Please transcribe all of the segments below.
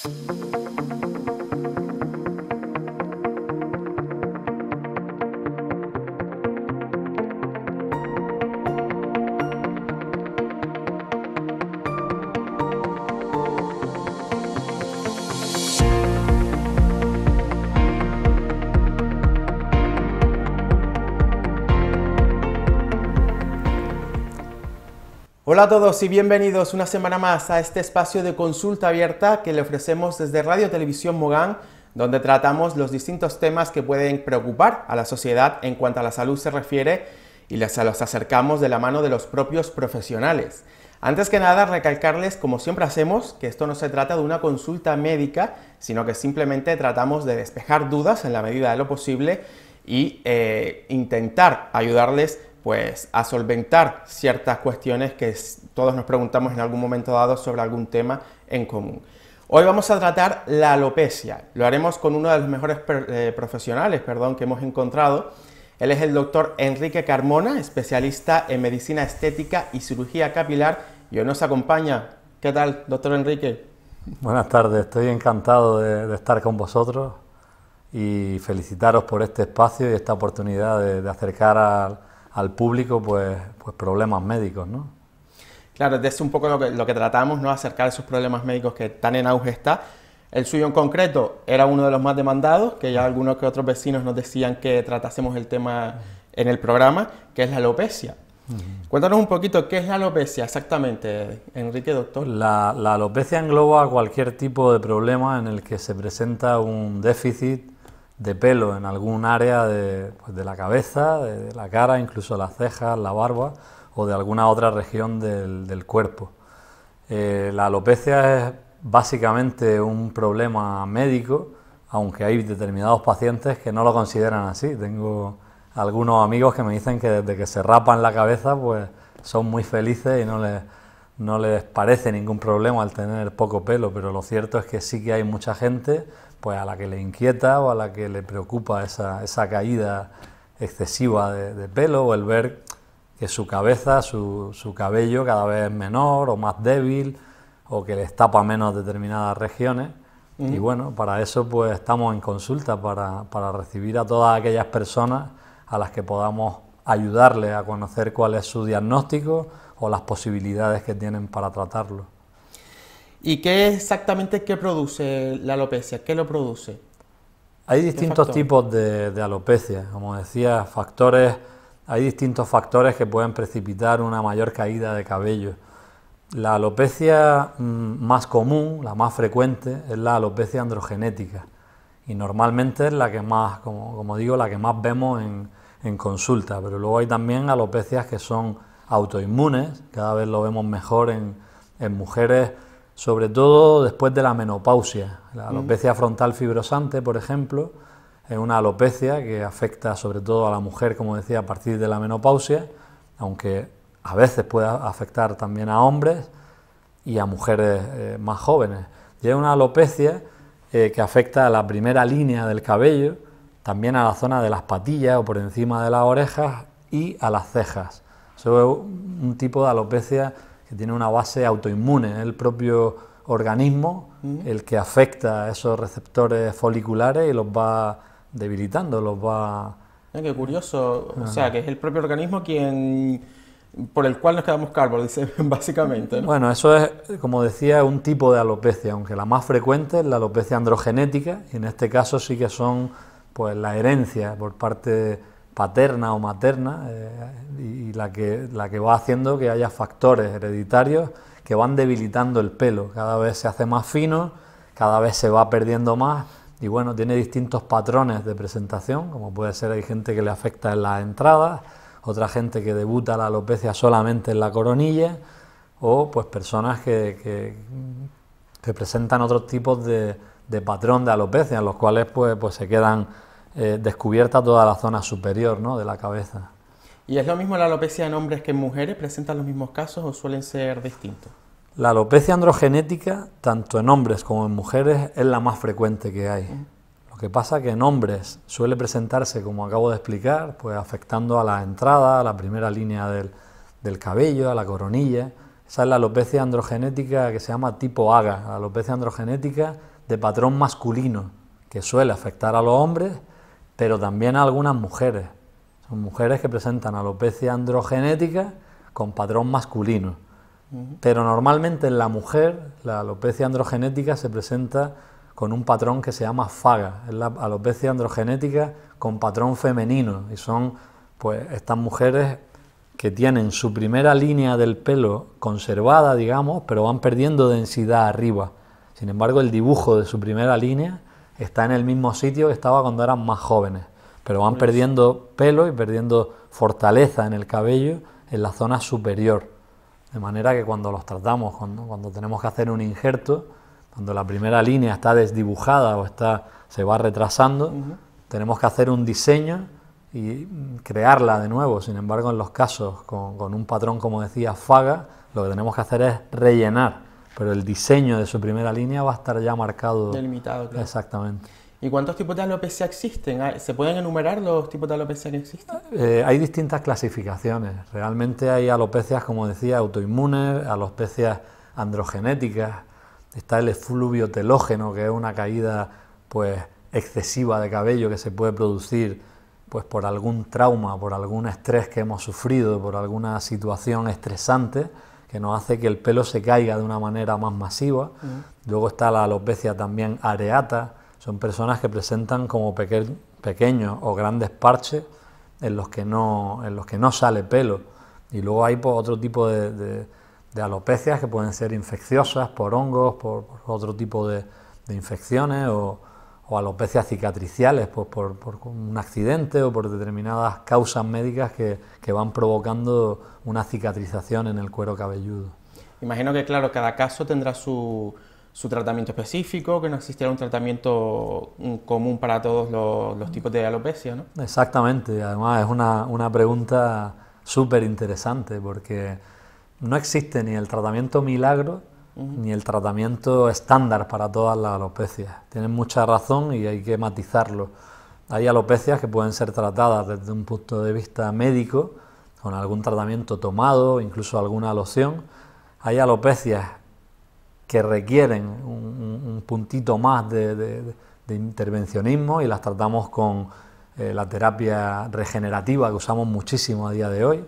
Thank you. Hola a todos y bienvenidos una semana más a este espacio de consulta abierta que le ofrecemos desde Radio Televisión Mogán, donde tratamos los distintos temas que pueden preocupar a la sociedad en cuanto a la salud se refiere y les, los acercamos de la mano de los propios profesionales. Antes que nada, recalcarles, como siempre hacemos, que esto no se trata de una consulta médica, sino que simplemente tratamos de despejar dudas en la medida de lo posible y eh, intentar ayudarles pues a solventar ciertas cuestiones que todos nos preguntamos en algún momento dado sobre algún tema en común. Hoy vamos a tratar la alopecia. Lo haremos con uno de los mejores eh, profesionales perdón, que hemos encontrado. Él es el doctor Enrique Carmona, especialista en medicina estética y cirugía capilar, y hoy nos acompaña. ¿Qué tal, doctor Enrique? Buenas tardes, estoy encantado de, estar con vosotros y felicitaros por este espacio y esta oportunidad de, de acercar al, al público pues, pues problemas médicos, ¿no? Claro, es un poco lo que, tratamos, ¿no? Acercar esos problemas médicos que tan en auge está. El suyo en concreto era uno de los más demandados, que ya algunos que otros vecinos nos decían que tratásemos el tema en el programa, que es la alopecia. Cuéntanos un poquito qué es la alopecia exactamente, Enrique, doctor. la alopecia engloba cualquier tipo de problema en el que se presenta un déficit de pelo en algún área de, pues, la cabeza, de, la cara, incluso las cejas, la barba o de alguna otra región del, cuerpo. Eh, la alopecia es básicamente un problema médico, aunque hay determinados pacientes que no lo consideran así. Tengo algunos amigos que me dicen que desde que se rapan la cabeza, pues son muy felices y no les, no les parece ningún problema al tener poco pelo, pero lo cierto es que sí que hay mucha gente pues a la que le inquieta o a la que le preocupa esa, esa caída excesiva de, pelo o el ver que su cabeza, su, cabello cada vez es menor o más débil o que le tapa menos determinadas regiones. Y bueno, para eso pues estamos en consulta para, recibir a todas aquellas personas a las que podamos ayudarle a conocer cuál es su diagnóstico o las posibilidades que tienen para tratarlo. ¿Y qué exactamente qué produce la alopecia? ¿Qué lo produce? Hay distintos tipos de, alopecia. Como decía, factores, hay distintos factores que pueden precipitar una mayor caída de cabello. La alopecia mm, más común, la más frecuente, es la alopecia androgenética. Y normalmente es la que más, como, digo, la que más vemos en, consulta. Pero luego hay también alopecias que son autoinmunes, cada vez lo vemos mejor en, en mujeres sobre todo después de la menopausia. La mm. alopecia frontal fibrosante, por ejemplo, es una alopecia que afecta sobre todo a la mujer, como decía, a partir de la menopausia, aunque a veces puede afectar también a hombres y a mujeres eh, más jóvenes. Y es una alopecia eh, que afecta a la primera línea del cabello, también a la zona de las patillas o por encima de las orejas y a las cejas. Eso es un tipo de alopecia que tiene una base autoinmune, es el propio organismo el que afecta a esos receptores foliculares y los va debilitando, los va... Ah, qué curioso, o ah. sea, que es el propio organismo quien por el cual nos quedamos calvos, dice básicamente. Bueno, eso es, como decía, un tipo de alopecia, aunque la más frecuente es la alopecia androgenética, y en este caso sí que son pues la herencia por parte paterna o materna eh, y la que, la que va haciendo que haya factores hereditarios que van debilitando el pelo. Cada vez se hace más fino, cada vez se va perdiendo más y bueno, tiene distintos patrones de presentación, como puede ser hay gente que le afecta en las entradas, otra gente que debuta la alopecia solamente en la coronilla o pues personas que, que, presentan otros tipos de, de patrón de alopecia, en los cuales pues, pues se quedan eh, descubierta toda la zona superior ¿no? de la cabeza. ¿Y es lo mismo la alopecia en hombres que en mujeres? ¿Presentan los mismos casos o suelen ser distintos? La alopecia androgenética, tanto en hombres como en mujeres, es la más frecuente que hay. Mm. Lo que pasa que en hombres suele presentarse, como acabo de explicar, pues afectando a la entrada, a la primera línea del, del cabello, a la coronilla. Esa es la alopecia androgenética que se llama tipo AGA, la alopecia androgenética de patrón masculino, que suele afectar a los hombres pero también algunas mujeres. Son mujeres que presentan alopecia androgenética con patrón masculino. Pero normalmente en la mujer la alopecia androgenética se presenta con un patrón que se llama faga, es la alopecia androgenética con patrón femenino y son pues estas mujeres que tienen su primera línea del pelo conservada, digamos, pero van perdiendo densidad arriba. Sin embargo, el dibujo de su primera línea está en el mismo sitio que estaba cuando eran más jóvenes, pero van perdiendo pelo y perdiendo fortaleza en el cabello en la zona superior. De manera que cuando los tratamos, cuando, cuando tenemos que hacer un injerto, cuando la primera línea está desdibujada o está, se va retrasando, tenemos que hacer un diseño y crearla de nuevo. Sin embargo, en los casos con, con, un patrón, como decía, faga, lo que tenemos que hacer es rellenar pero el diseño de su primera línea va a estar ya marcado. Delimitado, claro. Exactamente. ¿Y cuántos tipos de alopecia existen? Ah, ¿Se pueden enumerar los tipos de alopecia que existen? Eh, hay distintas clasificaciones. Realmente hay alopecias, como decía, autoinmunes, alopecias androgenéticas. Está el efluvio telógeno, que es una caída pues, excesiva de cabello que se puede producir pues, por algún trauma, por algún estrés que hemos sufrido, por alguna situación estresante que nos hace que el pelo se caiga de una manera más masiva. Luego está la alopecia también areata, son personas que presentan como pequeños o grandes parches en los que no, en los que no sale pelo. Y luego hay pues, otro tipo de, alopecias que pueden ser infecciosas por hongos, por, otro tipo de, de infecciones o, o alopecias cicatriciales pues por, un accidente o por determinadas causas médicas que, van provocando una cicatrización en el cuero cabelludo. Imagino que, claro, cada caso tendrá su, tratamiento específico, que no existirá un tratamiento mm, común para todos los, tipos de alopecia, ¿no? Exactamente, además es una, una pregunta súper interesante porque no existe ni el tratamiento milagro ni el tratamiento estándar para todas las alopecias. Tienen mucha razón y hay que matizarlo. Hay alopecias que pueden ser tratadas desde un punto de vista médico, con algún tratamiento tomado, incluso alguna loción. Hay alopecias que requieren un, puntito más de, intervencionismo y las tratamos con eh, la terapia regenerativa que usamos muchísimo a día de hoy.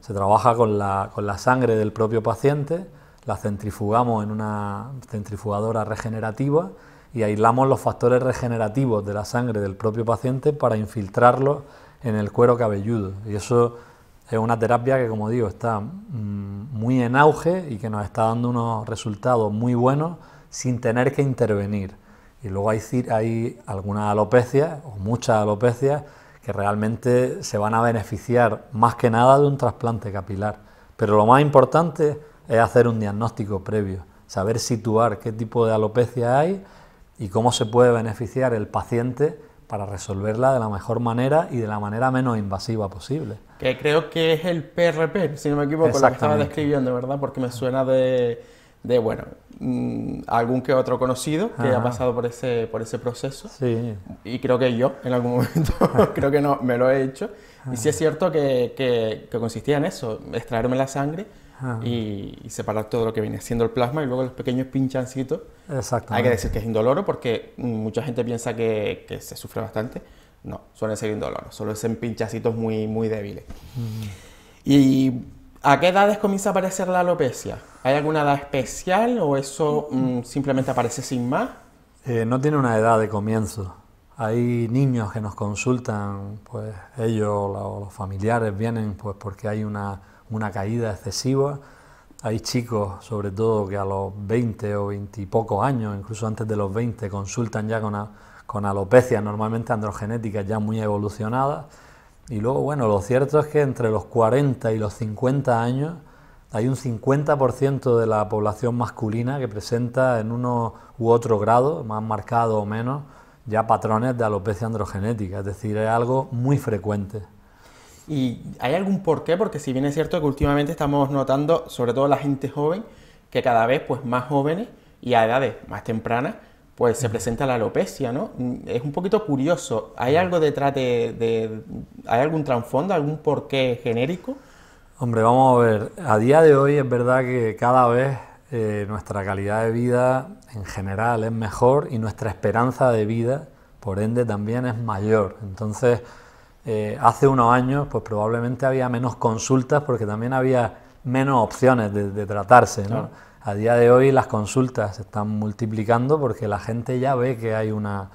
Se trabaja con la sangre del propio paciente la centrifugamos en una centrifugadora regenerativa y aislamos los factores regenerativos de la sangre del propio paciente para infiltrarlo en el cuero cabelludo. Y eso es una terapia que, como digo, está mm, muy en auge y que nos está dando unos resultados muy buenos sin tener que intervenir. Y luego hay, hay algunas alopecias, o muchas alopecias, que realmente se van a beneficiar más que nada de un trasplante capilar. Pero lo más importante es hacer un diagnóstico previo, saber situar qué tipo de alopecia hay y cómo se puede beneficiar el paciente para resolverla de la mejor manera y de la manera menos invasiva posible. Que creo que es el PRP, si no me equivoco, lo que estaba describiendo, ¿verdad? Porque me suena de, bueno, mm, algún que otro conocido que ha pasado por ese, por ese proceso. Y creo que yo, en algún momento, creo que no, me lo he hecho. Y sí es cierto que, que consistía en eso, extraerme la sangre y, separar todo lo que viene siendo el plasma y luego los pequeños pinchancitos. Hay que decir que es indoloro porque mucha gente piensa que, se sufre bastante. No, suelen ser indoloro... solo son pinchacitos muy, muy débiles. ¿Y a qué edades comienza a aparecer la alopecia? ¿Hay alguna edad especial o eso mm, simplemente aparece sin más? Eh, no tiene una edad de comienzo. Hay niños que nos consultan, pues ellos o los familiares vienen pues porque hay una una caída excesiva. Hay chicos, sobre todo, que a los 20 o 20 y pocos años, incluso antes de los 20, consultan ya con, con alopecias normalmente androgenéticas ya muy evolucionadas. Y luego, bueno, lo cierto es que entre los 40 y los 50 años hay un 50% de la población masculina que presenta en uno u otro grado, más marcado o menos, ya patrones de alopecia androgenética, es decir, es algo muy frecuente. ¿Y hay algún porqué? Porque si bien es cierto que últimamente estamos notando, sobre todo la gente joven, que cada vez pues, más jóvenes y a edades más tempranas, pues se presenta la alopecia, ¿no? Es un poquito curioso. ¿Hay algo detrás de... ¿Hay algún trasfondo, algún porqué genérico? Hombre, vamos a ver. A día de hoy es verdad que cada vez eh, nuestra calidad de vida en general es mejor y nuestra esperanza de vida, por ende, también es mayor. Entonces eh, hace unos años pues probablemente había menos consultas porque también había menos opciones de, tratarse. A día de hoy las consultas se están multiplicando porque la gente ya ve que hay una,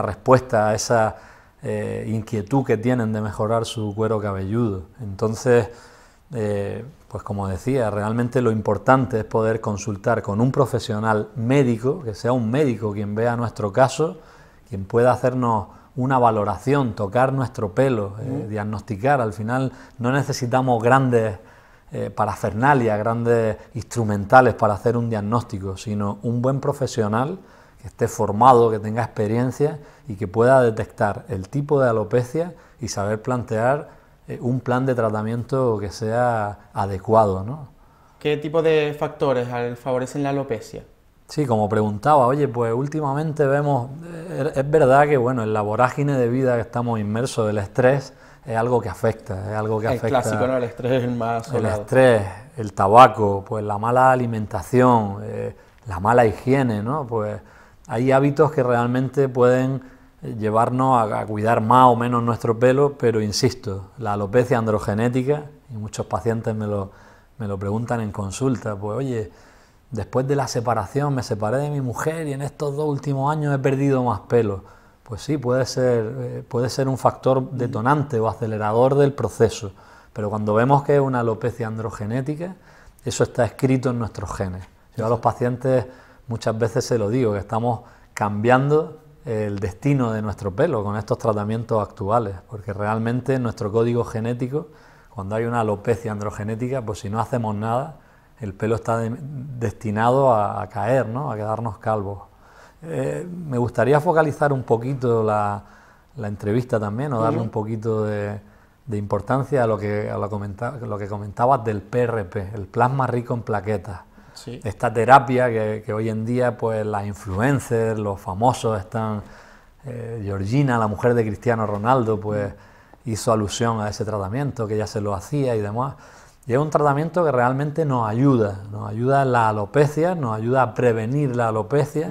respuesta a esa eh, inquietud que tienen de mejorar su cuero cabelludo. Entonces, eh, pues como decía, realmente lo importante es poder consultar con un profesional médico, que sea un médico quien vea nuestro caso, quien pueda hacernos una valoración, tocar nuestro pelo, eh, diagnosticar. Al final no necesitamos grandes eh, parafernalias, grandes instrumentales para hacer un diagnóstico, sino un buen profesional que esté formado, que tenga experiencia y que pueda detectar el tipo de alopecia y saber plantear eh, un plan de tratamiento que sea adecuado. ¿no? ¿Qué tipo de factores favorecen la alopecia? Sí, como preguntaba, oye, pues últimamente vemos, eh, es verdad que bueno, en la vorágine de vida que estamos inmersos, del estrés es algo que afecta, es algo que el clásico, ¿no? El estrés es el más. El estrés, el tabaco, pues la mala alimentación, eh, la mala higiene, ¿no? Pues hay hábitos que realmente pueden llevarnos a, cuidar más o menos nuestro pelo, pero insisto, la alopecia androgenética, y muchos pacientes me lo, me lo preguntan en consulta, pues oye, Después de la separación me separé de mi mujer y en estos dos últimos años he perdido más pelo. Pues sí, puede ser, eh, puede ser un factor detonante o acelerador del proceso, pero cuando vemos que es una alopecia androgenética, eso está escrito en nuestros genes. Yo a los pacientes muchas veces se lo digo, que estamos cambiando el destino de nuestro pelo con estos tratamientos actuales, porque realmente nuestro código genético, cuando hay una alopecia androgenética, pues si no hacemos nada, el pelo está destinado a, caer, a quedarnos calvos. Eh, me gustaría focalizar un poquito la, entrevista también o darle un poquito de, importancia a lo que, que comentabas del PRP, el plasma rico en plaquetas. Esta terapia que, hoy en día pues las influencers, los famosos están... Eh, Georgina, la mujer de Cristiano Ronaldo, pues mm. hizo alusión a ese tratamiento, que ya se lo hacía y demás. Y es un tratamiento que realmente nos ayuda, nos ayuda a la alopecia, nos ayuda a prevenir la alopecia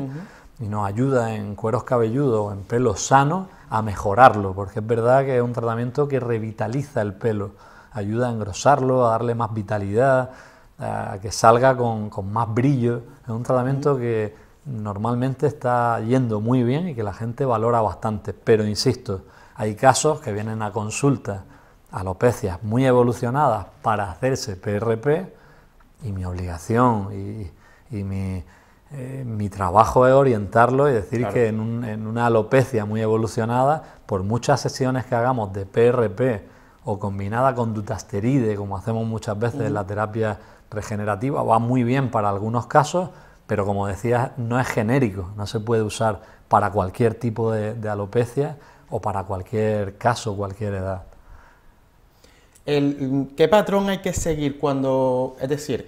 y nos ayuda en cueros cabelludos o en pelos sanos a mejorarlo, porque es verdad que es un tratamiento que revitaliza el pelo, ayuda a engrosarlo, a darle más vitalidad, a que salga con, más brillo. Es un tratamiento que normalmente está yendo muy bien y que la gente valora bastante, pero insisto, hay casos que vienen a consulta alopecias muy evolucionadas para hacerse PRP y mi obligación y, eh, mi, trabajo es orientarlo y decir que en, una alopecia muy evolucionada, por muchas sesiones que hagamos de PRP o combinada con dutasteride, como hacemos muchas veces en la terapia regenerativa, va muy bien para algunos casos, pero como decías, no es genérico, no se puede usar para cualquier tipo de alopecia o para cualquier caso, cualquier edad qué patrón hay que seguir cuando, es decir,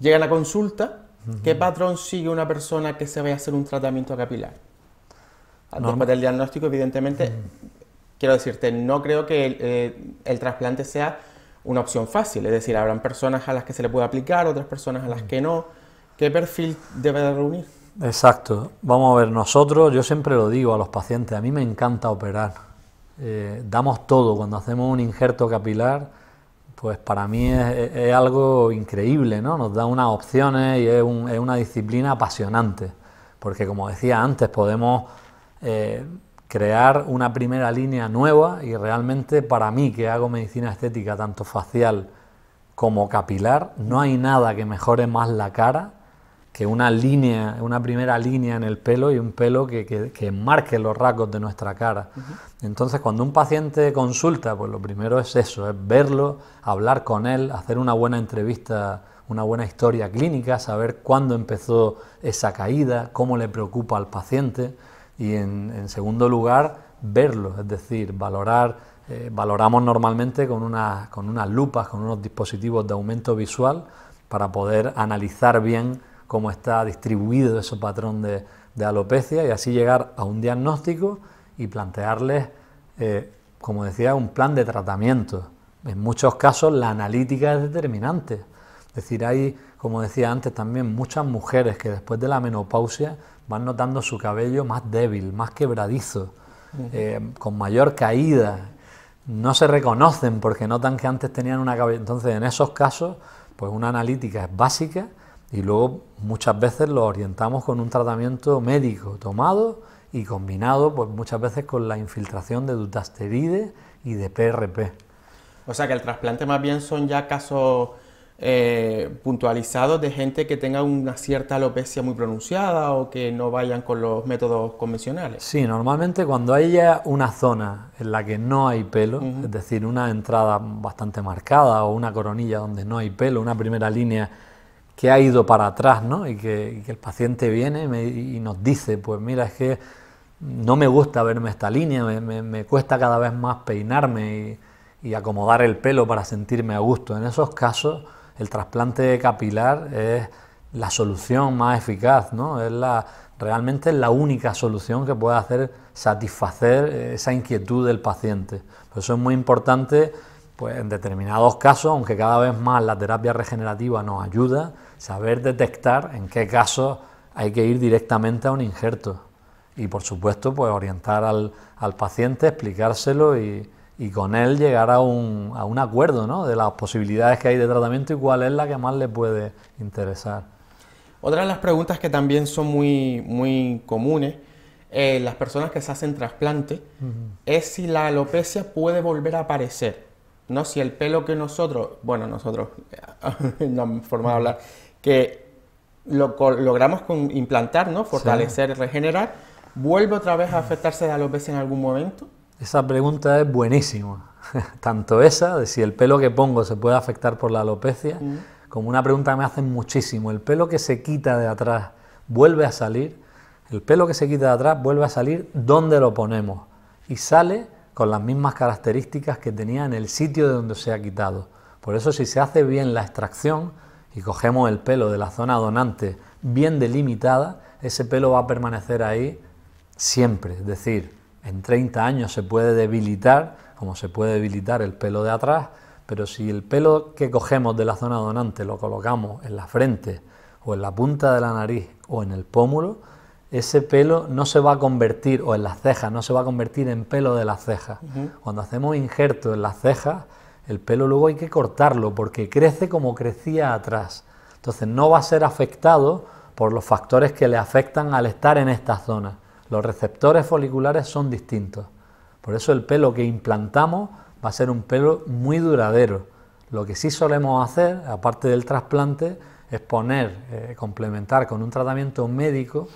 llega la consulta, ¿qué patrón sigue una persona que se vaya a hacer un tratamiento capilar? Ah, no. Después del diagnóstico, evidentemente, quiero decirte, no creo que eh, el, trasplante sea una opción fácil, es decir, habrán personas a las que se le puede aplicar, otras personas a las que no. ¿Qué perfil debe de reunir? Exacto. Vamos a ver, nosotros, yo siempre lo digo a los pacientes, a mí me encanta operar eh, damos todo. Cuando hacemos un injerto capilar, pues para mí es, algo increíble, ¿no? Nos da unas opciones y es, una disciplina apasionante, porque como decía antes, podemos eh, crear una primera línea nueva y realmente para mí que hago medicina estética, tanto facial como capilar, no hay nada que mejore más la cara que una línea, una primera línea en el pelo y un pelo que, marque los rasgos de nuestra cara. Entonces, cuando un paciente consulta, pues lo primero es eso, es verlo, hablar con él, hacer una buena entrevista, una buena historia clínica, saber cuándo empezó esa caída, cómo le preocupa al paciente y, en, segundo lugar, verlo, es decir, valorar. Eh, valoramos normalmente con, una, con unas lupas, con unos dispositivos de aumento visual para poder analizar bien cómo está distribuido ese patrón de, alopecia y así llegar a un diagnóstico y plantearles, eh, como decía, un plan de tratamiento. En muchos casos la analítica es determinante. Es decir, hay, como decía antes también, muchas mujeres que después de la menopausia van notando su cabello más débil, más quebradizo, eh, con mayor caída. No se reconocen porque notan que antes tenían una cabeza. Entonces, en esos casos, pues una analítica es básica y luego muchas veces lo orientamos con un tratamiento médico tomado y combinado pues muchas veces con la infiltración de dutasteride y de PRP. O sea que el trasplante más bien son ya casos eh, puntualizados de gente que tenga una cierta alopecia muy pronunciada o que no vayan con los métodos convencionales. Sí, normalmente cuando hay una zona en la que no hay pelo, es decir, una entrada bastante marcada o una coronilla donde no hay pelo, una primera línea que ha ido para atrás, ¿no? Y que, el paciente viene y nos dice, pues mira, es que no me gusta verme esta línea, me, cuesta cada vez más peinarme y, acomodar el pelo para sentirme a gusto. En esos casos, el trasplante capilar es la solución más eficaz, ¿no? Es la, realmente es la única solución que puede hacer satisfacer eh, esa inquietud del paciente. eso es muy importante, pues en determinados casos, aunque cada vez más la terapia regenerativa nos ayuda, saber detectar en qué caso hay que ir directamente a un injerto. Y por supuesto, pues orientar al, paciente, explicárselo y, con él llegar a un, a un acuerdo ¿no? de las posibilidades que hay de tratamiento y cuál es la que más le puede interesar. Otra de las preguntas que también son muy, muy comunes, eh, las personas que se hacen trasplante, es si la alopecia puede volver a aparecer. ¿no? Si el pelo que nosotros, bueno, nosotros, no forma de hablar, que logramos implantar, Fortalecer, y regenerar, vuelve otra vez a afectarse la alopecia en algún momento. Esa pregunta es buenísima. Tanto esa de si el pelo que pongo se puede afectar por la alopecia, como una pregunta que me hacen muchísimo. El pelo que se quita de atrás vuelve a salir. El pelo que se quita de atrás vuelve a salir donde lo ponemos y sale con las mismas características que tenía en el sitio de donde se ha quitado. Por eso si se hace bien la extracción, y cogemos el pelo de la zona donante bien delimitada, ese pelo va a permanecer ahí siempre. Es decir, en 30 años se puede debilitar, como se puede debilitar el pelo de atrás, pero si el pelo que cogemos de la zona donante lo colocamos en la frente o en la punta de la nariz o en el pómulo, ese pelo no se va a convertir, o en las cejas, no se va a convertir en pelo de las cejas. Cuando hacemos injerto en las cejas, el pelo luego hay que cortarlo porque crece como crecía atrás. Entonces no va a ser afectado por los factores que le afectan al estar en estas zonas. Los receptores foliculares son distintos. Por eso el pelo que implantamos va a ser un pelo muy duradero. Lo que sí solemos hacer, aparte del trasplante, es poner, eh, complementar con un tratamiento médico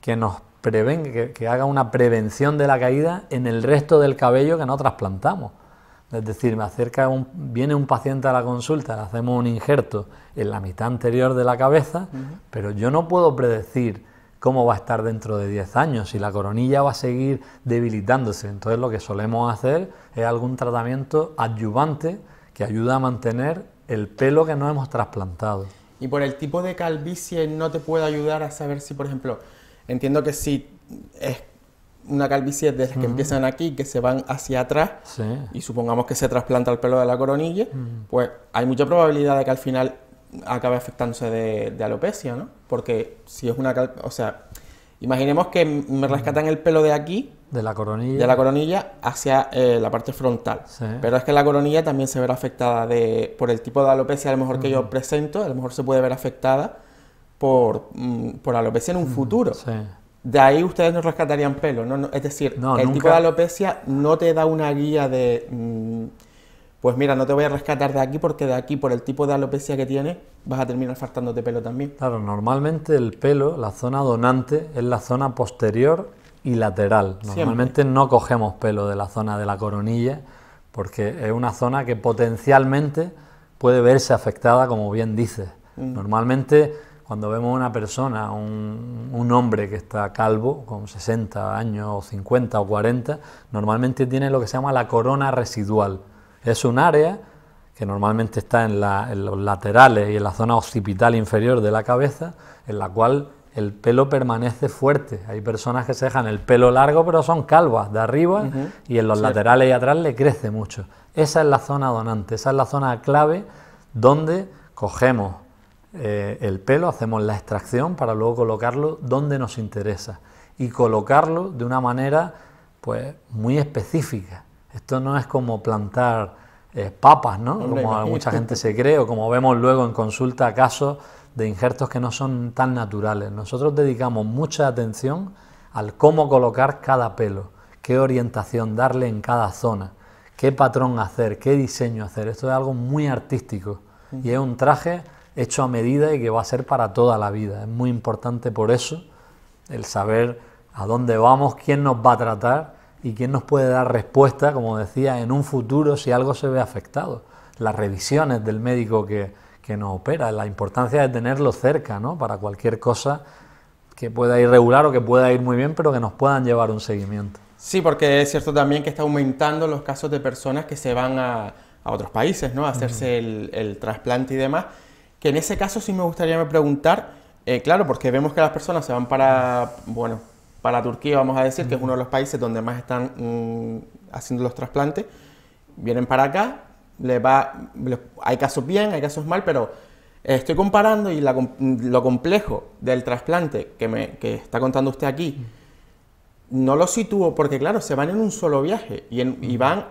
que nos prevenga, que haga una prevención de la caída en el resto del cabello que no trasplantamos. Es decir, me acerca un, viene un paciente a la consulta, le hacemos un injerto en la mitad anterior de la cabeza, pero yo no puedo predecir cómo va a estar dentro de 10 años, si la coronilla va a seguir debilitándose. Entonces lo que solemos hacer es algún tratamiento adyuvante que ayuda a mantener el pelo que no hemos trasplantado. Y por el tipo de calvicie no te puede ayudar a saber si, por ejemplo, entiendo que si es una calvicie de las que empiezan aquí, que se van hacia atrás, y supongamos que se trasplanta el pelo de la coronilla, pues hay mucha probabilidad de que al final acabe afectándose de, alopecia, ¿no? Porque si es una... Cal o sea, imaginemos que me rescatan el pelo de aquí... De la coronilla. De la coronilla hacia eh, la parte frontal. Pero es que la coronilla también se verá afectada de, por el tipo de alopecia a lo mejor que yo presento, a lo mejor se puede ver afectada por, mm, por alopecia en un futuro. Sí de ahí ustedes no rescatarían pelo, ¿no? es decir, el tipo de alopecia no te da una guía de, mm, pues mira, no te voy a rescatar de aquí porque de aquí, por el tipo de alopecia que tienes, vas a terminar faltándote pelo también. Claro, normalmente el pelo, la zona donante, es la zona posterior y lateral. Normalmente no cogemos pelo de la zona de la coronilla porque es una zona que potencialmente puede verse afectada, como bien dices. Mm. Normalmente cuando vemos una persona, un, hombre que está calvo, con 60 años o 50 o 40, normalmente tiene lo que se llama la corona residual. Es un área que normalmente está en, los laterales y en la zona occipital inferior de la cabeza, en la cual el pelo permanece fuerte. Hay personas que se dejan el pelo largo, pero son calvas de arriba y en los laterales y atrás le crece mucho. Esa es la zona donante, esa es la zona clave donde cogemos eh, el pelo, hacemos la extracción para luego colocarlo donde nos interesa y colocarlo de una manera pues muy específica. Esto no es como plantar eh, papas, ¿no? como mucha gente se cree o como vemos luego en consulta casos de injertos que no son tan naturales. Nosotros dedicamos mucha atención al cómo colocar cada pelo, qué orientación darle en cada zona, qué patrón hacer, qué diseño hacer. Esto es algo muy artístico y es un traje hecho a medida y que va a ser para toda la vida. Es muy importante por eso el saber a dónde vamos, quién nos va a tratar y quién nos puede dar respuesta, como decía, en un futuro si algo se ve afectado. Las revisiones del médico que, que nos opera, la importancia de tenerlo cerca, ¿no? Para cualquier cosa que pueda ir regular o que pueda ir muy bien, pero que nos puedan llevar un seguimiento. Sí, porque es cierto también que está aumentando los casos de personas que se van a, otros países, ¿no? A hacerse el, el, trasplante y demás que en ese caso sí me gustaría preguntar, eh, claro, porque vemos que las personas se van para, bueno, para Turquía, vamos a decir, que es uno de los países donde más están mm, haciendo los trasplantes, vienen para acá, le va, hay casos bien, hay casos mal, pero estoy comparando y lo complejo del trasplante que, me, que está contando usted aquí, no lo sitúo porque, claro, se van en un solo viaje y van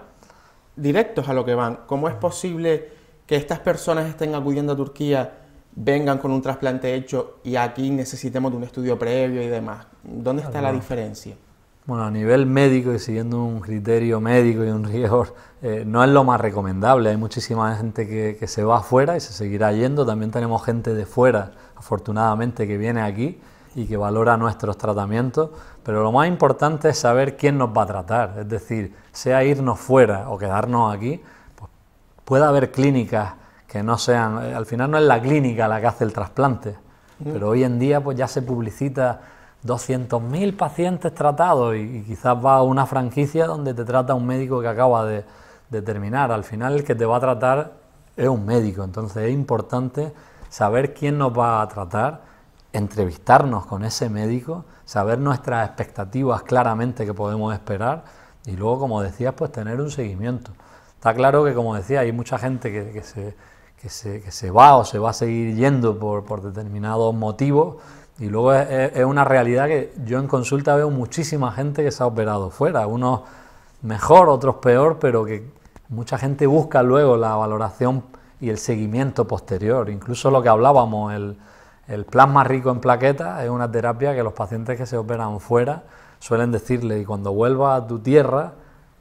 directos a lo que van. ¿Cómo es posible que estas personas estén acudiendo a Turquía, vengan con un trasplante hecho y aquí necesitemos de un estudio previo y demás. ¿Dónde está la diferencia? Bueno, a nivel médico y siguiendo un criterio médico y un rigor, eh, no es lo más recomendable. Hay muchísima gente que, que se va afuera y se seguirá yendo. También tenemos gente de fuera, afortunadamente, que viene aquí y que valora nuestros tratamientos, pero lo más importante es saber quién nos va a tratar, es decir, sea irnos fuera o quedarnos aquí, Puede haber clínicas que no sean, eh, al final no es la clínica la que hace el trasplante, mm. pero hoy en día pues ya se publicita 200.000 pacientes tratados y, quizás va a una franquicia donde te trata un médico que acaba de, de terminar. Al final el que te va a tratar es un médico, entonces es importante saber quién nos va a tratar, entrevistarnos con ese médico, saber nuestras expectativas claramente que podemos esperar y luego, como decías, pues tener un seguimiento. Está claro que, como decía, hay mucha gente que, se, va o se va a seguir yendo por, determinados motivos y luego es, una realidad que yo en consulta veo muchísima gente que se ha operado fuera, unos mejor, otros peor, pero que mucha gente busca luego la valoración y el seguimiento posterior. Incluso lo que hablábamos, el, el plasma rico en plaquetas es una terapia que los pacientes que se operan fuera suelen decirle, y cuando vuelva a tu tierra,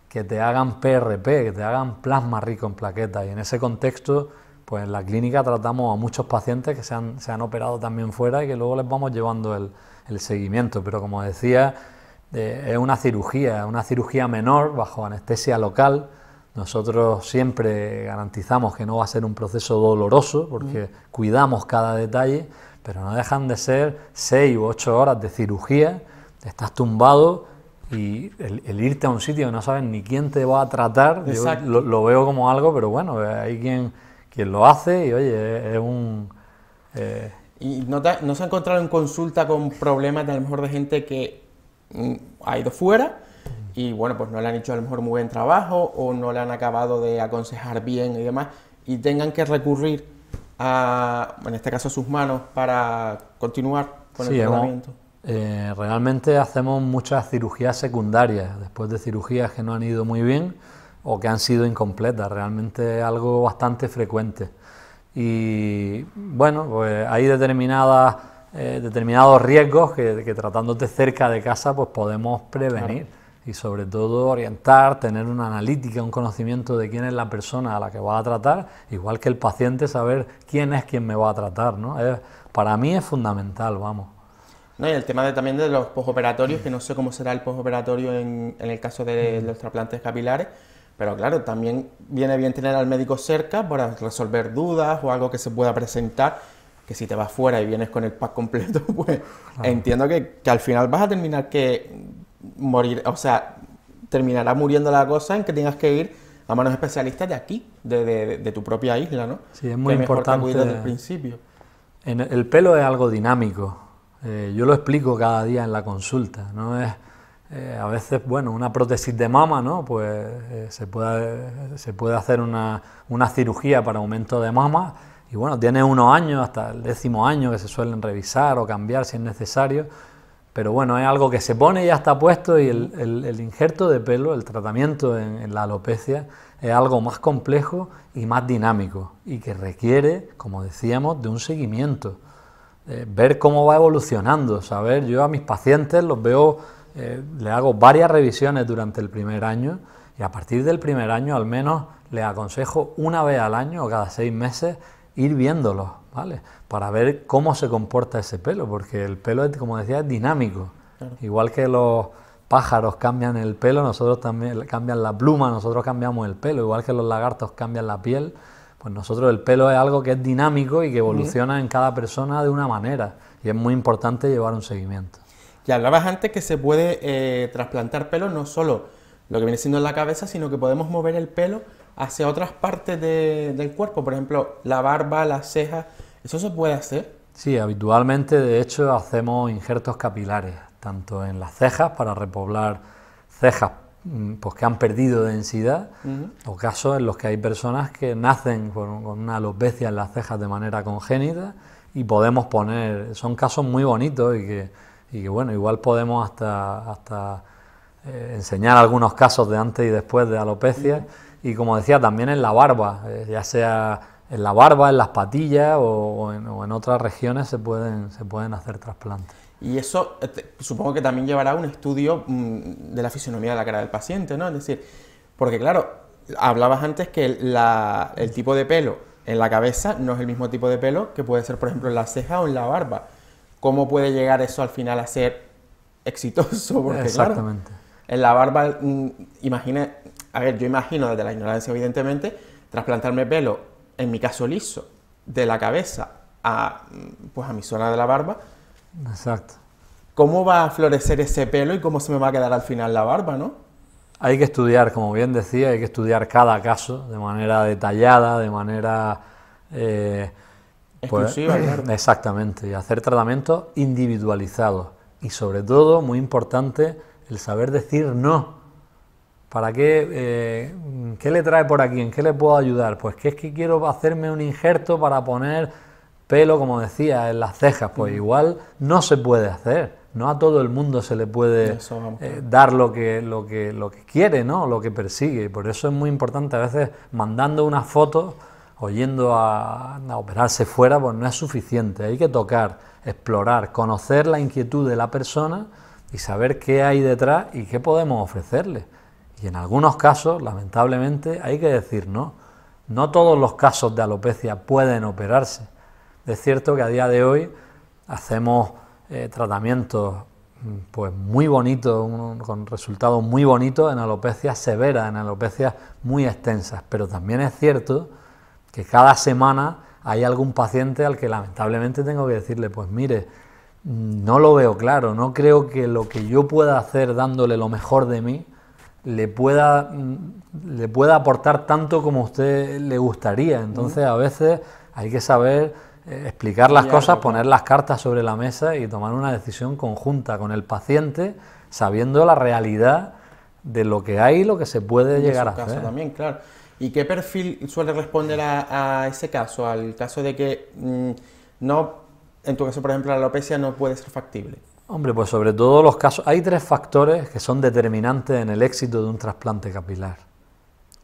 que te hagan PRP, que te hagan plasma rico en plaquetas. Y en ese contexto, pues en la clínica tratamos a muchos pacientes que se han, se han operado también fuera y que luego les vamos llevando el, el seguimiento. Pero como decía, eh, es una cirugía, una cirugía menor bajo anestesia local. Nosotros siempre garantizamos que no va a ser un proceso doloroso porque mm. cuidamos cada detalle, pero no dejan de ser seis u ocho horas de cirugía. Estás tumbado, y el, irte a un sitio que no sabes ni quién te va a tratar, lo, veo como algo, pero bueno, hay quien, quien lo hace y oye, es, un... Eh, ¿Y no, se ha encontrado en consulta con problemas de a lo mejor de gente que mm, ha ido fuera y bueno, pues no le han hecho a lo mejor muy buen trabajo o no le han acabado de aconsejar bien y demás y tengan que recurrir a, en este caso, a sus manos para continuar con el tratamiento? Eh, realmente hacemos muchas cirugías secundarias, después de cirugías que no han ido muy bien o que han sido incompletas, realmente algo bastante frecuente. Y bueno, pues hay determinadas, eh, determinados riesgos que, tratándote cerca de casa pues podemos prevenir y sobre todo orientar, tener una analítica, un conocimiento de quién es la persona a la que vas a tratar, igual que el paciente saber quién es quien me va a tratar. para mí es fundamental, vamos. No, y el tema de, también de los posoperatorios, que no sé cómo será el posoperatorio en, el caso de, mm. los trasplantes capilares, pero claro, también viene bien tener al médico cerca para resolver dudas o algo que se pueda presentar, que si te vas fuera y vienes con el pack completo, pues ah. entiendo que, al final vas a terminar que morir, o sea, terminará muriendo la cosa en que tengas que ir a manos especialistas de aquí, de, tu propia isla, ¿no? Sí, es muy importante. desde el principio. En el pelo es algo dinámico. Eh, yo lo explico cada día en la consulta, no es eh, a veces, bueno, una prótesis de mama, ¿no? Pues eh, se, puede, se puede hacer una, cirugía para aumento de mama y bueno, tiene unos años, hasta el décimo año que se suelen revisar o cambiar si es necesario, pero bueno, es algo que se pone y ya está puesto y el, injerto de pelo, el tratamiento en la alopecia es algo más complejo y más dinámico y que requiere, como decíamos, de un seguimiento. Eh, ver cómo va evolucionando, saber, yo a mis pacientes los veo, eh, le hago varias revisiones durante el primer año y a partir del primer año al menos les aconsejo una vez al año o cada seis meses ir viéndolos, ¿vale? Para ver cómo se comporta ese pelo, porque el pelo, como decía, es dinámico. Igual que los pájaros cambian el pelo, nosotros también cambian la pluma, nosotros cambiamos el pelo, igual que los lagartos cambian la piel, pues nosotros el pelo es algo que es dinámico y que evoluciona en cada persona de una manera y es muy importante llevar un seguimiento. Ya hablabas antes que se puede eh, trasplantar pelo no solo lo que viene siendo en la cabeza, sino que podemos mover el pelo hacia otras partes del cuerpo, por ejemplo, la barba, las cejas, ¿eso se puede hacer? Sí, habitualmente de hecho hacemos injertos capilares, tanto en las cejas para repoblar cejas Mm, pues que han perdido densidad, o casos en los que hay personas que nacen con, una alopecia en las cejas de manera congénita y podemos poner, son casos muy bonitos y que, y que bueno, igual podemos hasta, hasta eh, enseñar algunos casos de antes y después de alopecia y como decía, también en la barba, eh, ya sea en la barba, en las patillas o, en, o en otras regiones se pueden, se pueden hacer trasplantes. Y eso eh, supongo que también llevará a un estudio mm, de la fisionomía de la cara del paciente, ¿no? Es decir, porque claro, hablabas antes que el tipo de pelo en la cabeza no es el mismo tipo de pelo que puede ser, por ejemplo, en la ceja o en la barba. ¿Cómo puede llegar eso al final a ser exitoso? Porque, Claro, en la barba, mm, imagina, a ver, yo imagino desde la ignorancia, evidentemente, trasplantarme pelo, en mi caso liso, de la cabeza a, mm, pues, a mi zona de la barba, Exacto. ¿Cómo va a florecer ese pelo y cómo se me va a quedar al final la barba, no? Hay que estudiar, como bien decía, hay que estudiar cada caso de manera detallada, de manera... Eh, pues, Exclusiva, Exactamente, y hacer tratamientos individualizados. Y sobre todo, muy importante, el saber decir no. ¿Para qué? Eh, ¿Qué le trae por aquí? ¿En qué le puedo ayudar? Pues que es que quiero hacerme un injerto para poner pelo, como decía, en las cejas, pues mm. igual no se puede hacer. No a todo el mundo se le puede eh, dar lo que, lo, que, lo que quiere, ¿no? lo que persigue. Por eso es muy importante a veces mandando una foto, o yendo a, operarse fuera, pues no es suficiente. Hay que tocar, explorar, conocer la inquietud de la persona y saber qué hay detrás y qué podemos ofrecerle. Y en algunos casos, lamentablemente, hay que decir no. No todos los casos de alopecia pueden operarse es cierto que a día de hoy hacemos eh, tratamientos mm, pues muy bonitos, con resultados muy bonitos en alopecias severas, en alopecias muy extensas, pero también es cierto que cada semana hay algún paciente al que lamentablemente tengo que decirle, pues mire, mm, no lo veo claro, no creo que lo que yo pueda hacer dándole lo mejor de mí le pueda, mm, le pueda aportar tanto como a usted le gustaría. Entonces a veces hay que saber eh, explicar las cosas, poner las cartas sobre la mesa y tomar una decisión conjunta con el paciente, sabiendo la realidad de lo que hay y lo que se puede llegar a hacer. también, claro. ¿Y qué perfil suele responder a, ese caso? Al caso de que mm, no, en tu caso, por ejemplo, la alopecia no puede ser factible. Hombre, pues sobre todo los casos. Hay tres factores que son determinantes en el éxito de un trasplante capilar.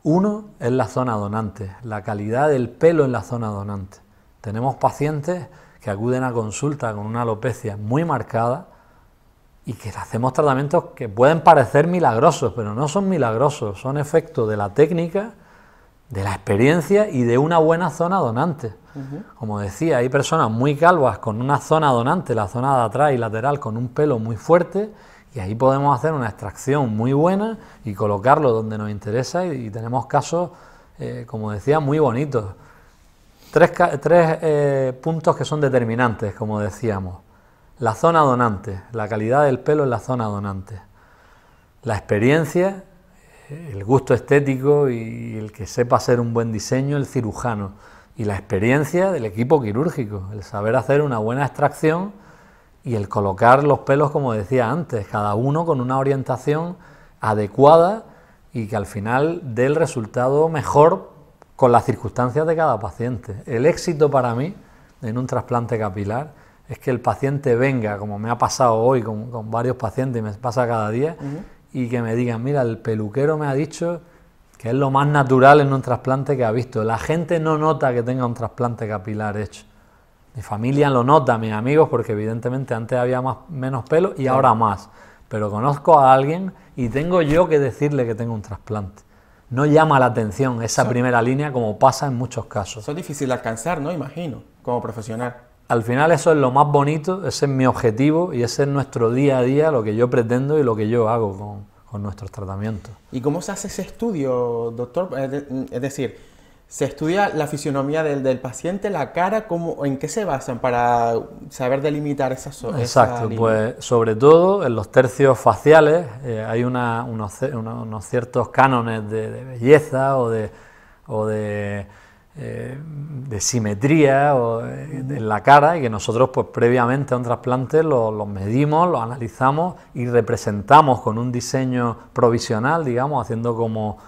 Uno es la zona donante, la calidad del pelo en la zona donante. Tenemos pacientes que acuden a consulta con una alopecia muy marcada y que hacemos tratamientos que pueden parecer milagrosos, pero no son milagrosos, son efecto de la técnica, de la experiencia y de una buena zona donante. Como decía, hay personas muy calvas con una zona donante, la zona de atrás y lateral, con un pelo muy fuerte, y ahí podemos hacer una extracción muy buena y colocarlo donde nos interesa y, tenemos casos, eh, como decía, muy bonitos. Tres, eh, puntos que son determinantes, como decíamos. La zona donante, la calidad del pelo en la zona donante. La experiencia, el gusto estético y el que sepa hacer un buen diseño, el cirujano. Y la experiencia del equipo quirúrgico, el saber hacer una buena extracción y el colocar los pelos, como decía antes, cada uno con una orientación adecuada y que al final dé el resultado mejor con las circunstancias de cada paciente. El éxito para mí en un trasplante capilar es que el paciente venga, como me ha pasado hoy con, varios pacientes y me pasa cada día, y que me digan, mira, el peluquero me ha dicho que es lo más natural en un trasplante que ha visto. La gente no nota que tenga un trasplante capilar hecho. Mi familia lo nota, mis amigos, porque evidentemente antes había más, menos pelo y ahora más. Pero conozco a alguien y tengo yo que decirle que tengo un trasplante no llama la atención esa primera línea como pasa en muchos casos. Eso es difícil de alcanzar, ¿no? Imagino, como profesional. Al final eso es lo más bonito, ese es mi objetivo y ese es nuestro día a día, lo que yo pretendo y lo que yo hago con nuestros tratamientos. ¿Y cómo se hace ese estudio, doctor? Eh, es decir, se estudia la fisionomía del, del paciente, la cara, cómo, ¿en qué se basan para saber delimitar esas zonas? Exacto, pues sobre todo en los tercios faciales eh, hay unos, ciertos cánones de, belleza o de, o de eh, simetría o, eh, en la cara y que nosotros pues previamente a un trasplante los medimos, los analizamos y representamos con un diseño provisional, digamos, haciendo como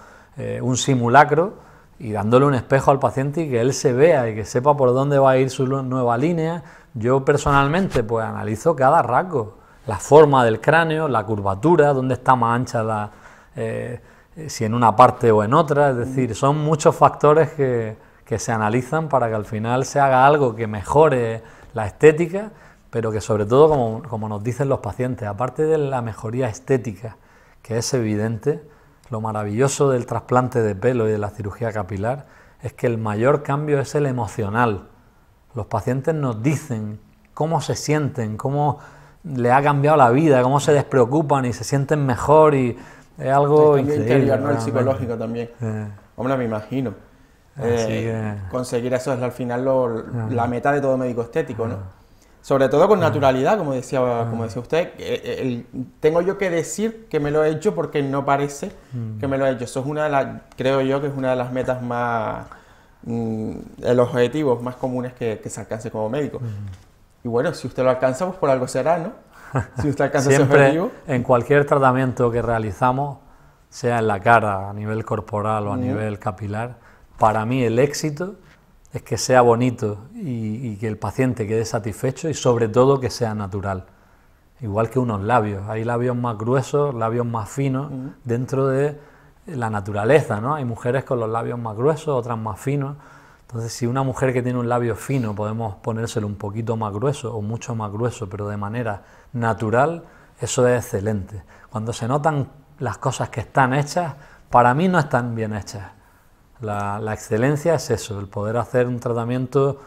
un simulacro y dándole un espejo al paciente y que él se vea y que sepa por dónde va a ir su nueva línea. Yo personalmente pues analizo cada rasgo, la forma del cráneo, la curvatura, dónde está más ancha eh, si en una parte o en otra, es decir, son muchos factores que, se analizan para que al final se haga algo que mejore la estética, pero que sobre todo, como nos dicen los pacientes, aparte de la mejoría estética, que es evidente, lo maravilloso del trasplante de pelo y de la cirugía capilar es que el mayor cambio es el emocional. Los pacientes nos dicen cómo se sienten, cómo le ha cambiado la vida, cómo se despreocupan y se sienten mejor y es algo increíble. El psicológico también. Hombre, me imagino. Eh, conseguir eso es al final la meta de todo médico estético, ¿no? Sobre todo con ah. naturalidad, como decía, ah. como decía usted. Eh, eh, tengo yo que decir que me lo he hecho porque no parece mm. que me lo he hecho. Eso es una de las, creo yo, que es una de las metas más, mm, los objetivos más comunes que, que se alcance como médico. Mm. Y bueno, si usted lo alcanza, pues por algo será, ¿no? Si usted alcanza ese objetivo. En cualquier tratamiento que realizamos, sea en la cara, a nivel corporal o a nivel capilar, para mí el éxito es que sea bonito y, que el paciente quede satisfecho y sobre todo que sea natural. Igual que unos labios, hay labios más gruesos, labios más finos, dentro de la naturaleza, ¿no? Hay mujeres con los labios más gruesos, otras más finos. Entonces, si una mujer que tiene un labio fino podemos ponérselo un poquito más grueso o mucho más grueso, pero de manera natural, eso es excelente. Cuando se notan las cosas que están hechas, para mí no están bien hechas. La, excelencia es eso, el poder hacer un tratamiento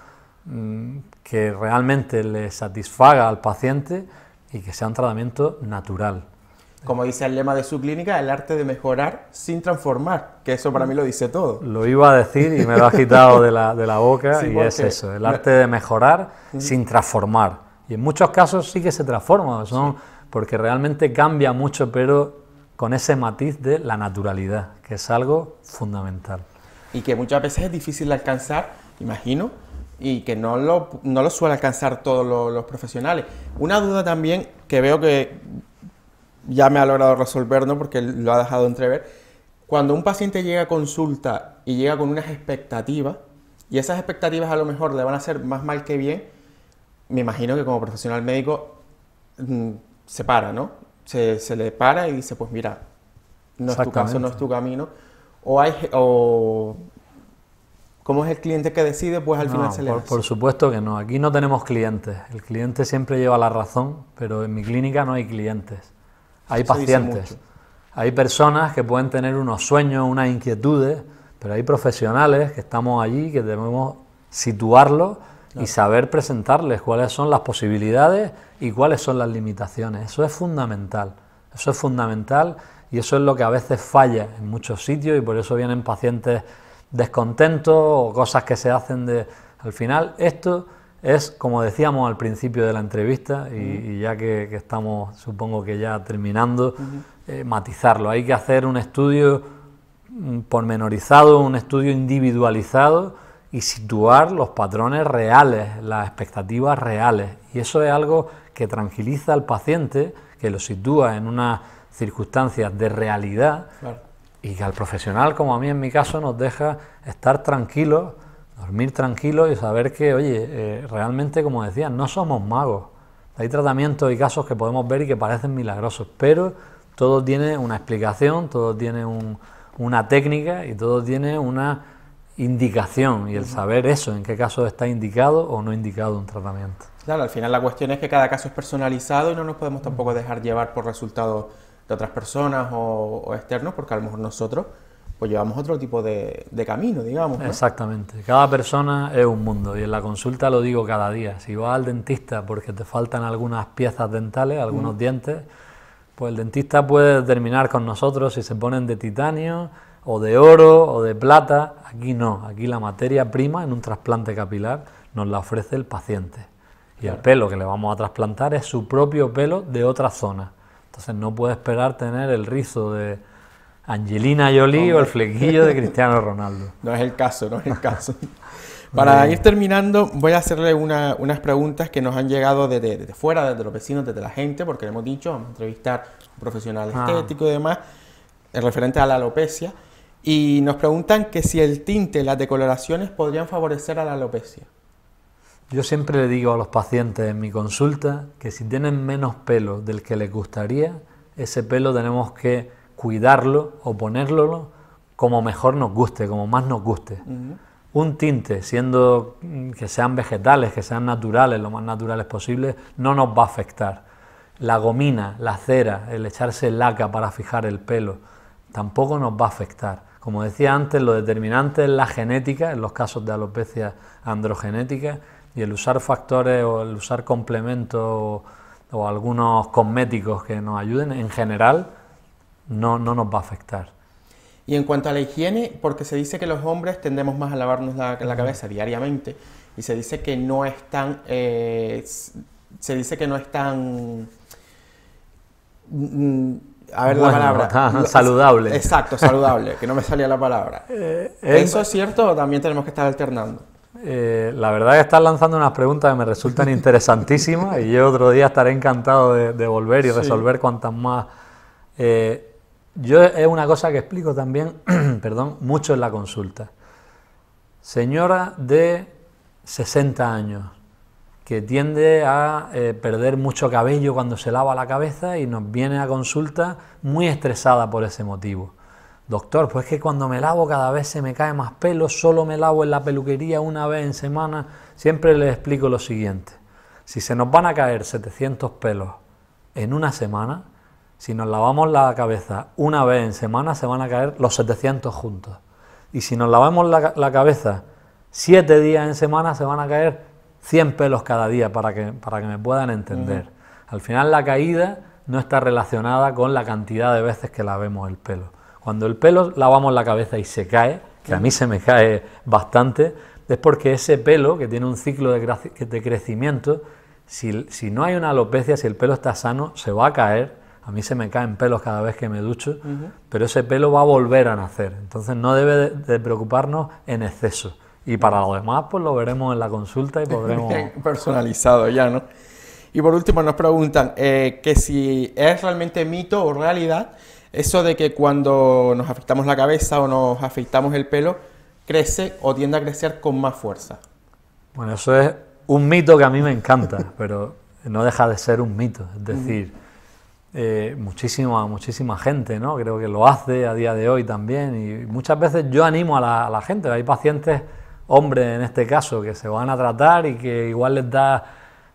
mm, que realmente le satisfaga al paciente y que sea un tratamiento natural. Como dice el lema de su clínica, el arte de mejorar sin transformar, que eso para mí lo dice todo. Lo iba a decir y me lo ha quitado de la, boca y es eso, el arte de mejorar sin transformar. Y en muchos casos sí que se transforma, porque realmente cambia mucho, pero con ese matiz de la naturalidad, que es algo fundamental y que muchas veces es difícil de alcanzar, imagino, y que no lo, no lo suele alcanzar todos los, profesionales. Una duda también que veo que ya me ha logrado resolver, porque lo ha dejado entrever, cuando un paciente llega a consulta y llega con unas expectativas, y esas expectativas a lo mejor le van a hacer más mal que bien, me imagino que como profesional médico mm, se para, ¿no? Se, se le para y dice, pues mira, no es tu caso, no es tu camino o cómo es el cliente que decide, pues al final se le por, por supuesto que no, aquí no tenemos clientes. El cliente siempre lleva la razón, pero en mi clínica no hay clientes. Hay pacientes. Hay personas que pueden tener unos sueños, unas inquietudes, pero hay profesionales que estamos allí que debemos situarlos y saber presentarles cuáles son las posibilidades y cuáles son las limitaciones. Eso es fundamental. Eso es fundamental y eso es lo que a veces falla en muchos sitios y por eso vienen pacientes descontentos o cosas que se hacen de... Al final, esto es, como decíamos al principio de la entrevista, y, ya que, estamos, supongo que ya terminando, eh, matizarlo. Hay que hacer un estudio mm, pormenorizado, un estudio individualizado y situar los patrones reales, las expectativas reales. Y eso es algo que tranquiliza al paciente, que lo sitúa en una circunstancias de realidad y que al profesional, como a mí en mi caso, nos deja estar tranquilos, dormir tranquilos y saber que, oye, eh, realmente, como decía, no somos magos. Hay tratamientos y casos que podemos ver y que parecen milagrosos, pero todo tiene una explicación, todo tiene una técnica y todo tiene una indicación y el saber eso, en qué caso está indicado o no indicado un tratamiento. Claro, al final la cuestión es que cada caso es personalizado y no nos podemos tampoco dejar llevar por resultados de otras personas o, externos, porque a lo mejor nosotros pues llevamos otro tipo de, camino, digamos. Exactamente. Cada persona es un mundo y en la consulta lo digo cada día. Si vas al dentista porque te faltan algunas piezas dentales, algunos dientes, pues el dentista puede determinar con nosotros si se ponen de titanio o de oro o de plata. Aquí no, aquí la materia prima en un trasplante capilar nos la ofrece el paciente. Y el pelo que le vamos a trasplantar es su propio pelo de otra zona. Entonces no puede esperar tener el rizo de Angelina Jolie o el flequillo de Cristiano Ronaldo. No es el caso, no es el caso. Para ir terminando, voy a hacerle unas preguntas que nos han llegado desde, fuera, desde los vecinos, desde la gente, porque le hemos dicho, vamos a entrevistar a un profesional ah. estético y demás, referente a la alopecia. Y nos preguntan que si el tinte, las decoloraciones podrían favorecer a la alopecia. Yo siempre le digo a los pacientes en mi consulta que si tienen menos pelo del que les gustaría, ese pelo tenemos que cuidarlo o ponerlo como mejor nos guste, como más nos guste. Un tinte, siendo que sean vegetales, que sean naturales, lo más naturales posible, no nos va a afectar. La gomina, la cera, el echarse laca para fijar el pelo, tampoco nos va a afectar. Como decía antes, lo determinante es la genética, en los casos de alopecia androgenética, y el usar factores o el usar complementos o, algunos cosméticos que nos ayuden, en general, no, no nos va a afectar. Y en cuanto a la higiene, porque se dice que los hombres tendemos más a lavarnos la, cabeza diariamente y se dice que no es tan, eh, se dice que no es mm, mm, a ver la palabra, ah, saludable. Exacto, saludable, que no me salía la palabra. Eh, Eso eh, es cierto, también tenemos que estar alternando. Eh, la verdad que estás lanzando unas preguntas que me resultan interesantísimas y yo otro día estaré encantado de, volver y resolver cuantas más. Eh, yo es una cosa que explico también, perdón, mucho en la consulta. Señora de 60 años que tiende a eh, perder mucho cabello cuando se lava la cabeza y nos viene a consulta muy estresada por ese motivo. Doctor, pues que cuando me lavo cada vez se me cae más pelo, solo me lavo en la peluquería una vez en semana. Siempre les explico lo siguiente. Si se nos van a caer 700 pelos en una semana, si nos lavamos la cabeza una vez en semana, se van a caer los 700 juntos. Y si nos lavamos la, cabeza siete días en semana, se van a caer 100 pelos cada día, para que, para que me puedan entender. Al final la caída no está relacionada con la cantidad de veces que lavemos el pelo cuando el pelo lavamos la cabeza y se cae, que a mí se me cae bastante, es porque ese pelo, que tiene un ciclo de, crecimiento, si, no hay una alopecia, si el pelo está sano, se va a caer a mí se me caen pelos cada vez que me ducho, pero ese pelo va a volver a nacer. Entonces no debe preocuparnos en exceso. Y para lo demás, pues lo veremos en la consulta y podremos... Personalizado ya, ¿no? Y por último nos preguntan eh, que si es realmente mito o realidad eso de que cuando nos afeitamos la cabeza o nos afeitamos el pelo, crece o tiende a crecer con más fuerza. Bueno, eso es un mito que a mí me encanta, pero no deja de ser un mito. Es decir, eh, muchísima, gente, ¿no? Creo que lo hace a día de hoy también. Y muchas veces yo animo a la, gente. Hay pacientes, hombres en este caso, que se van a tratar y que igual les da,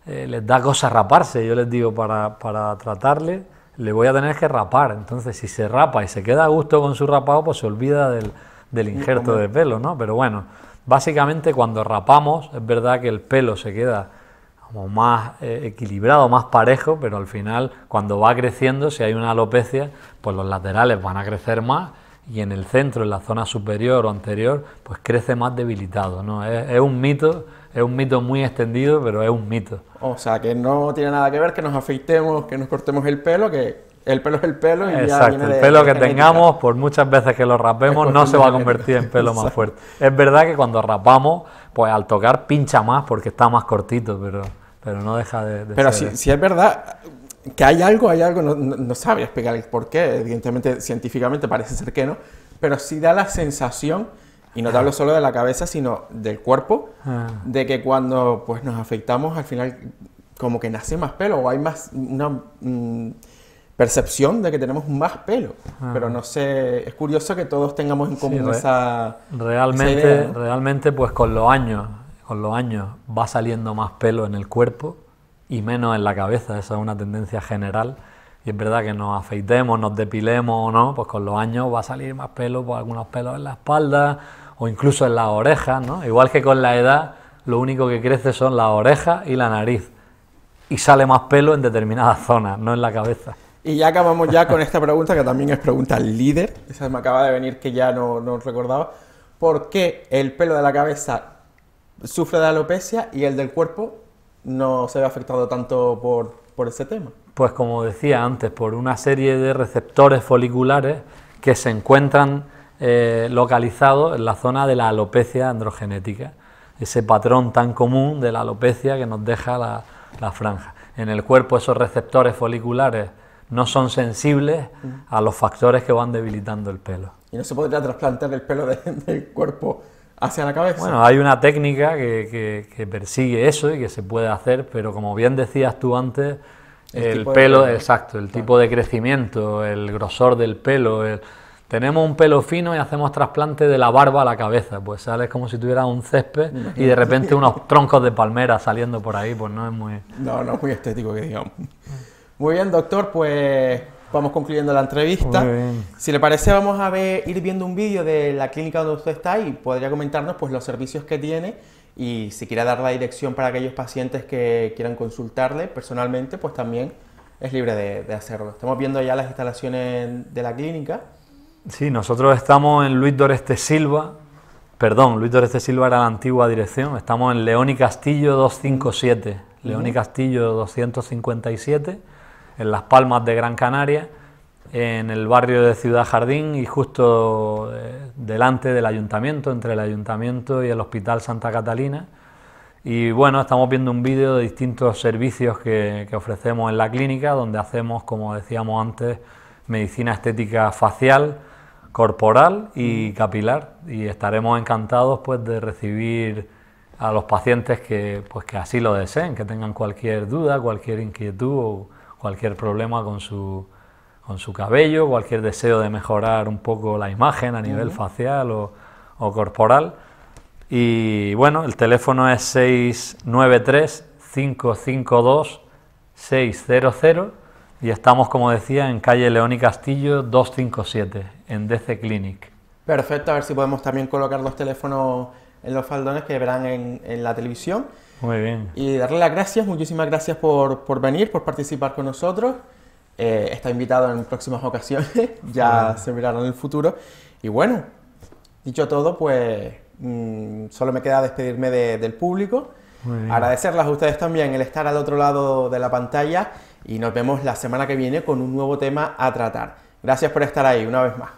eh, les da cosa raparse. Yo les digo, para, para tratarle, le voy a tener que rapar. Entonces, si se rapa y se queda a gusto con su rapado, pues se olvida del, del injerto de pelo, ¿no? Pero bueno, básicamente cuando rapamos, es verdad que el pelo se queda como más eh, equilibrado, más parejo, pero al final cuando va creciendo, si hay una alopecia, pues los laterales van a crecer más y en el centro, en la zona superior o anterior, pues crece más debilitado, ¿no? es un mito es un mito muy extendido, pero es un mito. O sea, que no tiene nada que ver que nos afeitemos, que nos cortemos el pelo, que el pelo es el pelo y ya viene el pelo que tengamos, por muchas veces que lo rapemos, no se va a convertir en pelo más fuerte. Es verdad que cuando rapamos, pues al tocar pincha más porque está más cortito, pero, pero no deja de, ser... Pero sí, si, es verdad que hay algo, hay algo, no, no, explicar el por qué, evidentemente científicamente parece ser que no, pero sí da la sensación y no te hablo solo de la cabeza, sino del cuerpo, ah. de que cuando pues, nos afeitamos al final como que nace más pelo o hay más una mm, percepción de que tenemos más pelo. Ah. Pero no sé, es curioso que todos tengamos en común esa... Realmente, realmente pues con los años, con los años va saliendo más pelo en el cuerpo y menos en la cabeza, esa es una tendencia general. Y es verdad que nos afeitemos, nos depilemos o no, pues con los años va a salir más pelo, pues algunos pelos en la espalda, o incluso en las orejas, ¿no? Igual que con la edad, lo único que crece son las orejas y la nariz. Y sale más pelo en determinadas zonas, no en la cabeza. Y ya acabamos ya con esta pregunta, que también es pregunta al líder. Esa me acaba de venir que ya no, recordaba. ¿Por qué el pelo de la cabeza sufre de alopecia y el del cuerpo no se ve afectado tanto por, por ese tema? Pues como decía antes, por una serie de receptores foliculares que se encuentran eh, localizado en la zona de la alopecia androgenética, ese patrón tan común de la alopecia que nos deja la, franja. En el cuerpo esos receptores foliculares no son sensibles a los factores que van debilitando el pelo. ¿Y no se podría trasplantar el pelo del cuerpo hacia la cabeza? Bueno, hay una técnica que, persigue eso y que se puede hacer, pero como bien decías tú antes, el, pelo, exacto, el tipo de crecimiento, el grosor del pelo, el, tenemos un pelo fino y hacemos trasplante de la barba a la cabeza, pues sales como si tuviera un césped y de repente unos troncos de palmera saliendo por ahí, pues no es muy... No, no muy estético que digamos. Muy bien, doctor, pues vamos concluyendo la entrevista. Si le parece, vamos a ir viendo un vídeo de la clínica donde usted está y podría comentarnos pues los servicios que tiene y si quiere dar la dirección para aquellos pacientes que quieran consultarle personalmente, pues también es libre de hacerlo. Estamos viendo ya las instalaciones de la clínica. Sí, nosotros estamos en Luis Doreste Silva, perdón, Luis Doreste Silva era la antigua dirección, estamos en León y Castillo 257, León y Castillo 257, en Las Palmas de Gran Canaria, en el barrio de Ciudad Jardín y justo eh, delante del ayuntamiento, entre el ayuntamiento y el Hospital Santa Catalina. Y bueno, estamos viendo un vídeo de distintos servicios que, que ofrecemos en la clínica, donde hacemos, como decíamos antes, medicina estética facial, corporal y mm. capilar y estaremos encantados pues de recibir a los pacientes que pues que así lo deseen, que tengan cualquier duda, cualquier inquietud o cualquier problema con su con su cabello, cualquier deseo de mejorar un poco la imagen a nivel facial o, o, corporal. Y bueno, el teléfono es 693 552 600 y estamos, como decía, en calle León y Castillo 257, en DC Clinic. Perfecto, a ver si podemos también colocar los teléfonos en los faldones que verán en, la televisión. Muy bien. Y darle las gracias, muchísimas gracias por, venir, por participar con nosotros. Eh, está invitado en próximas ocasiones, ya se mirará en el futuro. Y bueno, dicho todo, pues mm, solo me queda despedirme del público, agradecerles a ustedes también el estar al otro lado de la pantalla y nos vemos la semana que viene con un nuevo tema a tratar. Gracias por estar ahí una vez más.